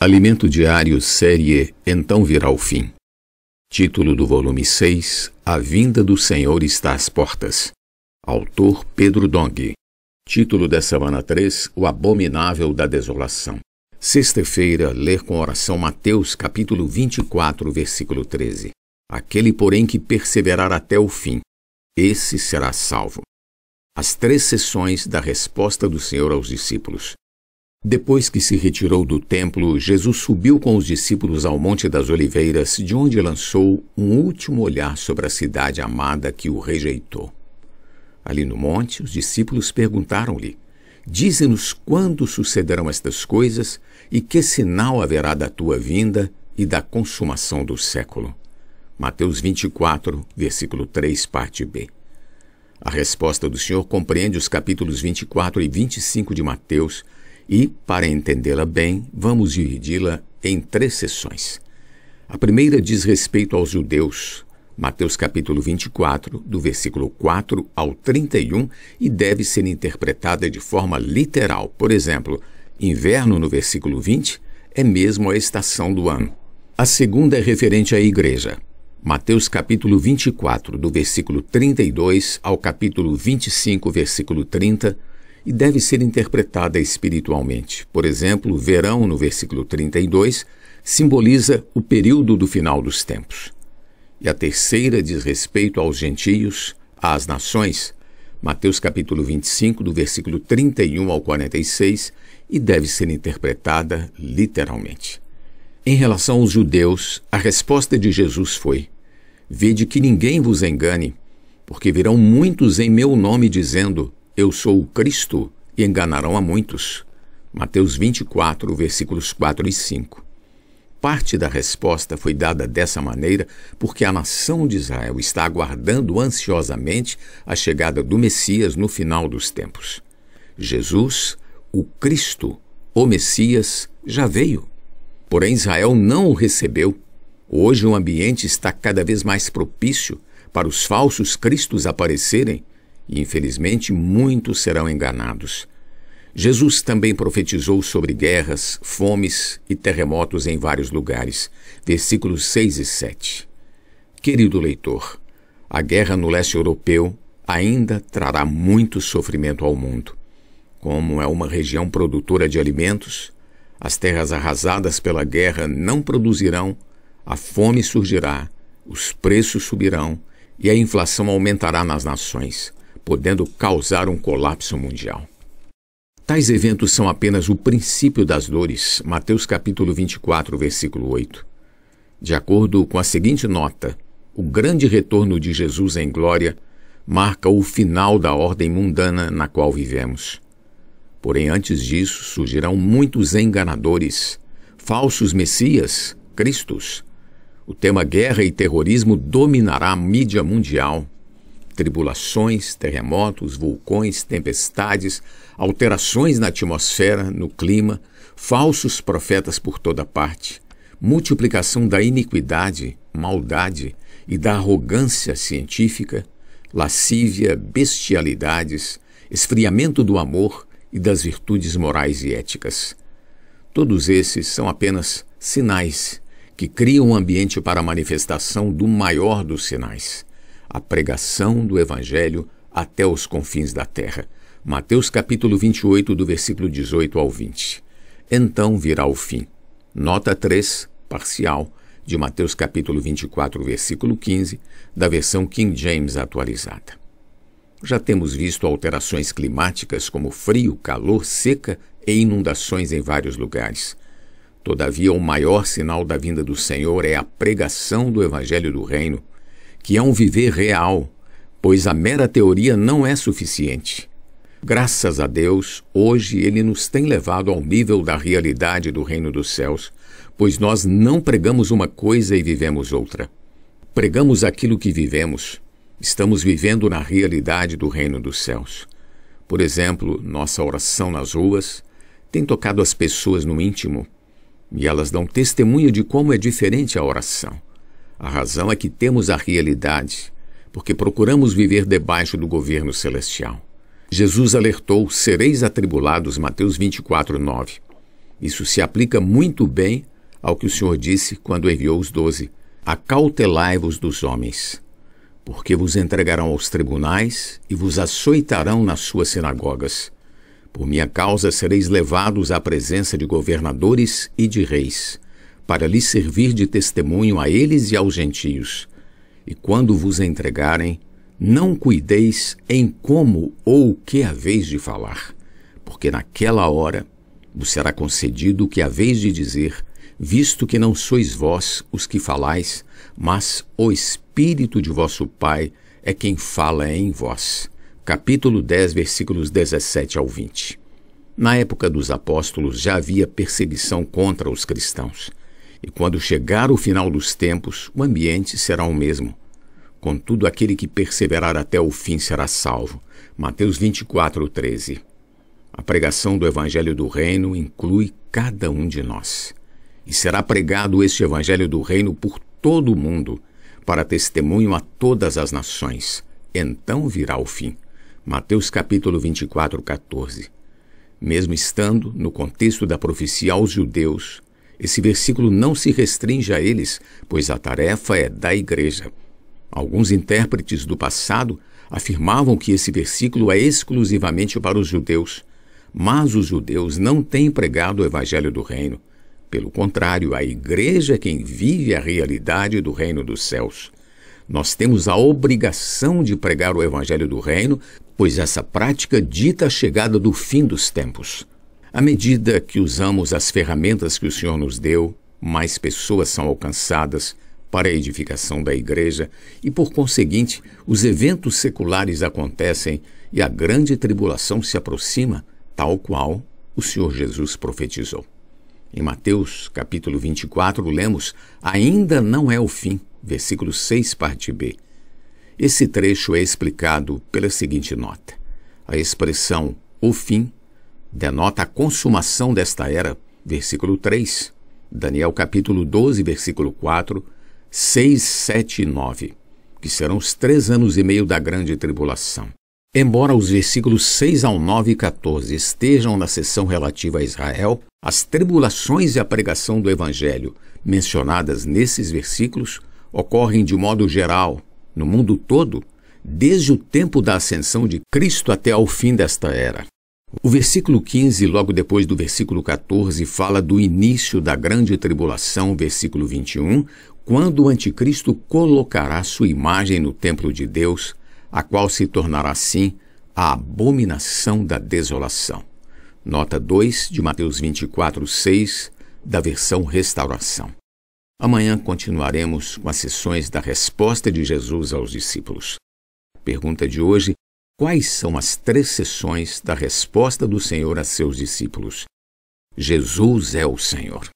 Alimento Diário Série Então Virá o Fim. Título do volume 6 A Vinda do Senhor está às portas. Autor Pedro Dong. Título da semana 3 O Abominável da Desolação. Sexta-feira, ler com oração Mateus capítulo 24, versículo 13. Aquele, porém, que perseverar até o fim, esse será salvo. As três sessões da resposta do Senhor aos discípulos. Depois que se retirou do templo, Jesus subiu com os discípulos ao Monte das Oliveiras, de onde lançou um último olhar sobre a cidade amada que o rejeitou. Ali no monte, os discípulos perguntaram-lhe: Dize-nos quando sucederão estas coisas e que sinal haverá da tua vinda e da consumação do século. Mateus 24, versículo 3, parte B. A resposta do Senhor compreende os capítulos 24 e 25 de Mateus e, para entendê-la bem, vamos dividi-la em três sessões. A primeira diz respeito aos judeus, Mateus capítulo 24, do versículo 4 ao 31, e deve ser interpretada de forma literal. Por exemplo, inverno no versículo 20 é mesmo a estação do ano. A segunda é referente à igreja. Mateus capítulo 24, do versículo 32 ao capítulo 25, versículo 30, e deve ser interpretada espiritualmente. Por exemplo, verão, no versículo 32, simboliza o período do final dos tempos. E a terceira diz respeito aos gentios, às nações, Mateus capítulo 25, do versículo 31 ao 46, e deve ser interpretada literalmente. Em relação aos judeus, a resposta de Jesus foi: Vede que ninguém vos engane, porque virão muitos em meu nome dizendo: eu sou o Cristo, e enganarão a muitos. Mateus 24, versículos 4 e 5. Parte da resposta foi dada dessa maneira porque a nação de Israel está aguardando ansiosamente a chegada do Messias no final dos tempos. Jesus, o Cristo, o Messias, já veio. Porém, Israel não o recebeu. Hoje o ambiente está cada vez mais propício para os falsos cristos aparecerem e infelizmente muitos serão enganados. Jesus também profetizou sobre guerras, fomes e terremotos em vários lugares. Versículos 6 e 7. Querido leitor, a guerra no leste europeu ainda trará muito sofrimento ao mundo. Como é uma região produtora de alimentos, as terras arrasadas pela guerra não produzirão, a fome surgirá, os preços subirão e a inflação aumentará nas nações podendo causar um colapso mundial. Tais eventos são apenas o princípio das dores. Mateus capítulo 24, versículo 8. De acordo com a seguinte nota, o grande retorno de Jesus em glória marca o final da ordem mundana na qual vivemos. Porém, antes disso, surgirão muitos enganadores, falsos messias, cristos. O tema guerra e terrorismo dominará a mídia mundial tribulações, terremotos, vulcões, tempestades, alterações na atmosfera, no clima, falsos profetas por toda parte, multiplicação da iniquidade, maldade e da arrogância científica, lascívia, bestialidades, esfriamento do amor e das virtudes morais e éticas. Todos esses são apenas sinais que criam um ambiente para a manifestação do maior dos sinais a pregação do Evangelho até os confins da terra. Mateus capítulo 28, do versículo 18 ao 20. Então virá o fim. Nota 3, parcial, de Mateus capítulo 24, versículo 15, da versão King James atualizada. Já temos visto alterações climáticas como frio, calor, seca e inundações em vários lugares. Todavia, o maior sinal da vinda do Senhor é a pregação do Evangelho do Reino que é um viver real, pois a mera teoria não é suficiente. Graças a Deus, hoje ele nos tem levado ao nível da realidade do reino dos céus, pois nós não pregamos uma coisa e vivemos outra. Pregamos aquilo que vivemos. Estamos vivendo na realidade do reino dos céus. Por exemplo, nossa oração nas ruas tem tocado as pessoas no íntimo e elas dão testemunho de como é diferente a oração. A razão é que temos a realidade, porque procuramos viver debaixo do governo celestial. Jesus alertou: sereis atribulados, Mateus 24, 9. Isso se aplica muito bem ao que o Senhor disse quando enviou os doze: acautelai-vos dos homens, porque vos entregarão aos tribunais e vos açoitarão nas suas sinagogas. Por minha causa sereis levados à presença de governadores e de reis para lhes servir de testemunho a eles e aos gentios. E quando vos entregarem, não cuideis em como ou o que haveis de falar, porque naquela hora vos será concedido o que haveis de dizer, visto que não sois vós os que falais, mas o Espírito de vosso Pai é quem fala em vós. Capítulo 10, versículos 17 ao 20. Na época dos apóstolos já havia perseguição contra os cristãos e quando chegar o final dos tempos, o ambiente será o mesmo. Contudo, aquele que perseverar até o fim será salvo. Mateus 24, 13. A pregação do Evangelho do Reino inclui cada um de nós. E será pregado este Evangelho do Reino por todo o mundo, para testemunho a todas as nações. Então virá o fim. Mateus capítulo 24, 14. Mesmo estando no contexto da profecia aos judeus, esse versículo não se restringe a eles, pois a tarefa é da igreja. Alguns intérpretes do passado afirmavam que esse versículo é exclusivamente para os judeus, mas os judeus não têm pregado o evangelho do reino. Pelo contrário, a igreja é quem vive a realidade do reino dos céus. Nós temos a obrigação de pregar o evangelho do reino, pois essa prática dita a chegada do fim dos tempos. À medida que usamos as ferramentas que o Senhor nos deu, mais pessoas são alcançadas para a edificação da igreja e, por conseguinte, os eventos seculares acontecem e a grande tribulação se aproxima, tal qual o Senhor Jesus profetizou. Em Mateus, capítulo 24, lemos: Ainda não é o fim, versículo 6, parte B. Esse trecho é explicado pela seguinte nota: A expressão o fim denota a consumação desta era, versículo 3, Daniel capítulo 12, versículo 4, 6, 7 e 9, que serão os três anos e meio da grande tribulação. Embora os versículos 6 ao 9 e 14 estejam na seção relativa a Israel, as tribulações e a pregação do Evangelho mencionadas nesses versículos ocorrem de modo geral, no mundo todo, desde o tempo da ascensão de Cristo até ao fim desta era. O versículo 15, logo depois do versículo 14, fala do início da grande tribulação, versículo 21, quando o anticristo colocará sua imagem no templo de Deus, a qual se tornará assim a abominação da desolação. Nota 2 de Mateus 24, 6, da versão Restauração. Amanhã continuaremos com as sessões da resposta de Jesus aos discípulos. Pergunta de hoje: Quais são as três sessões da resposta do Senhor a seus discípulos? Jesus é o Senhor.